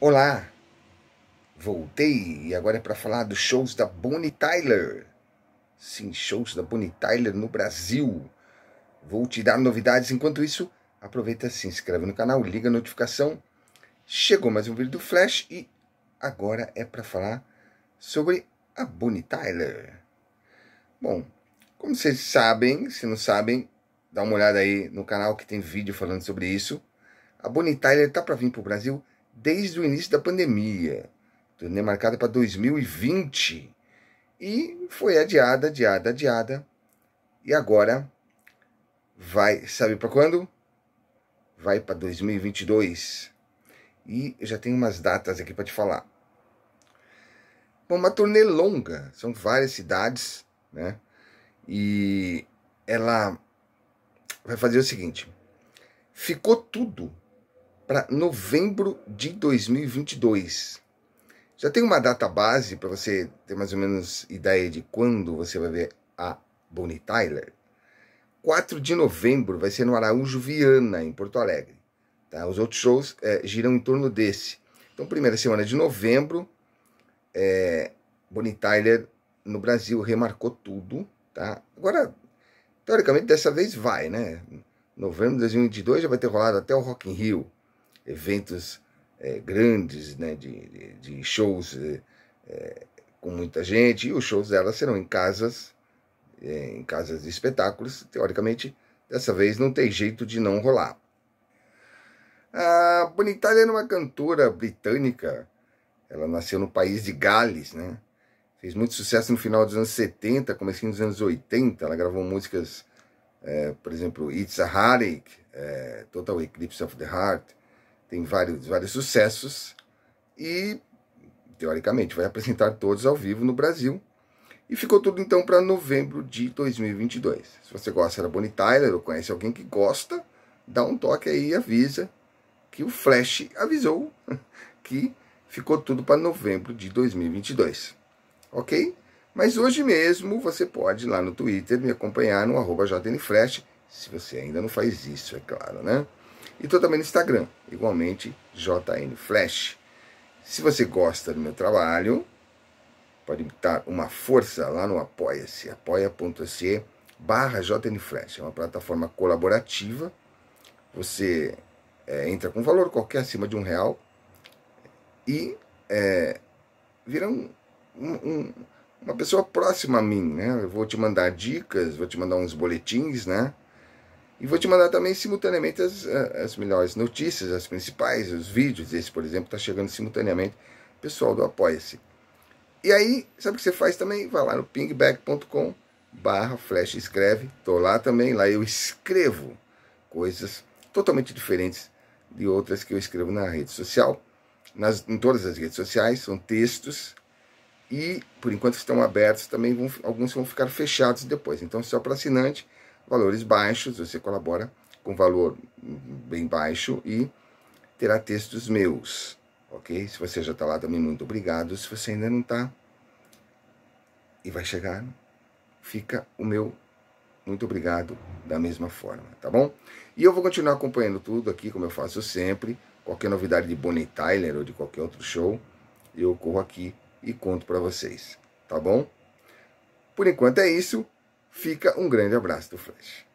Olá! Voltei e agora é para falar dos shows da Bonnie Tyler. Sim, shows da Bonnie Tyler no Brasil. Vou te dar novidades. Enquanto isso, aproveita, se inscreve no canal, liga a notificação. Chegou mais um vídeo do Flash e agora é para falar sobre a Bonnie Tyler. Bom, como vocês sabem, se não sabem, dá uma olhada aí no canal que tem vídeo falando sobre isso. A Bonnie Tyler tá para vir pro Brasil desde o início da pandemia, turnê marcada para 2020, e foi adiada, adiada, adiada, e agora vai, sabe para quando? Vai para 2022. E eu já tenho umas datas aqui para te falar. Bom, uma turnê longa, são várias cidades, né? E ela vai fazer o seguinte: ficou tudo para novembro de 2022. Já tem uma data base para você ter mais ou menos ideia de quando você vai ver a Bonnie Tyler? 4 de novembro vai ser no Araújo Viana, em Porto Alegre. Tá? Os outros shows é, giram em torno desse. Então, primeira semana de novembro, é, Bonnie Tyler no Brasil remarcou tudo. Tá? Agora, teoricamente, dessa vez vai, né? Novembro de 2022 já vai ter rolado até o Rock in Rio eventos é, grandes, né, de, de shows é, com muita gente, e os shows dela serão em casas, é, em casas de espetáculos. Teoricamente, dessa vez não tem jeito de não rolar. A Bonitalha era é uma cantora britânica, ela nasceu no país de Gales, né? Fez muito sucesso no final dos anos 70, comecinho dos anos 80. Ela gravou músicas, é, por exemplo, It's a Heartache, é, Total Eclipse of the Heart, tem vários, vários sucessos e, teoricamente, vai apresentar todos ao vivo no Brasil. E ficou tudo então para novembro de 2022. Se você gosta da Bonnie Tyler ou conhece alguém que gosta, dá um toque aí e avisa que o Flash avisou que ficou tudo para novembro de 2022. Ok? Mas hoje mesmo você pode ir lá no Twitter me acompanhar no arroba JNFlash, se você ainda não faz isso, é claro, né? E estou também no Instagram, igualmente JN Flash. Se você gosta do meu trabalho, pode me dar uma força lá no Apoia-se, apoia.se barra Flash É uma plataforma colaborativa. Você é, entra com valor qualquer acima de um real e é, vira um, um, um, uma pessoa próxima a mim, né? Eu vou te mandar dicas, vou te mandar uns boletins, né? E vou te mandar também simultaneamente as, as melhores notícias, as principais, os vídeos. Esse, por exemplo, está chegando simultaneamente. Pessoal do Apoia-se. E aí, sabe o que você faz também? Vai lá no pingback.com barra flash escreve. Estou lá também, lá eu escrevo coisas totalmente diferentes de outras que eu escrevo na rede social. Nas, em todas as redes sociais, são textos. E, por enquanto, estão abertos também, vão, alguns vão ficar fechados depois. Então, só para assinante valores baixos, você colabora com valor bem baixo e terá textos meus, ok? Se você já está lá também, muito obrigado. Se você ainda não está e vai chegar, fica o meu muito obrigado da mesma forma, tá bom? E eu vou continuar acompanhando tudo aqui, como eu faço sempre. Qualquer novidade de Bonnie Tyler ou de qualquer outro show, eu corro aqui e conto para vocês, tá bom? Por enquanto é isso. Fica um grande abraço do Flash.